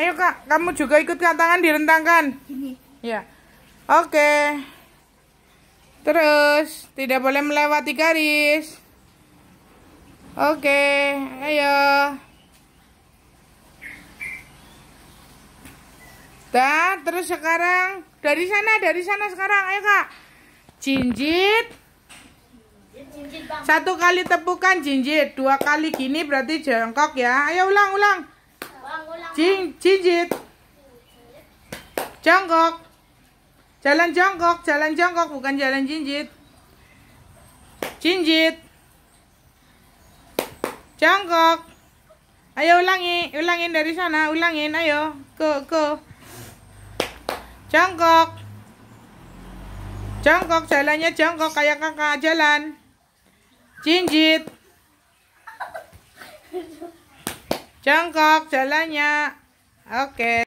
Ayo kak, kamu juga ikut ke tangan direntangkan. Gini. Ya. Oke. Terus tidak boleh melewati garis. Oke, ayo. Dan terus sekarang dari sana, dari sana sekarang, ayo kak. Jinjit. Satu kali tepukan jinjit, dua kali gini berarti jongkok ya. Ayo ulang, ulang. Cing, cicit. Jongkok. Jalan jongkok, jalan jongkok bukan jalan jinjit. Jinjit. Jongkok. Ayo ulangi, ulangin dari sana, ulangin ayo. Ke ke. Jongkok. Jongkok jalannya jongkok kayak kakak jalan. Jinjit. Jongkok jalannya. Oke. Okay.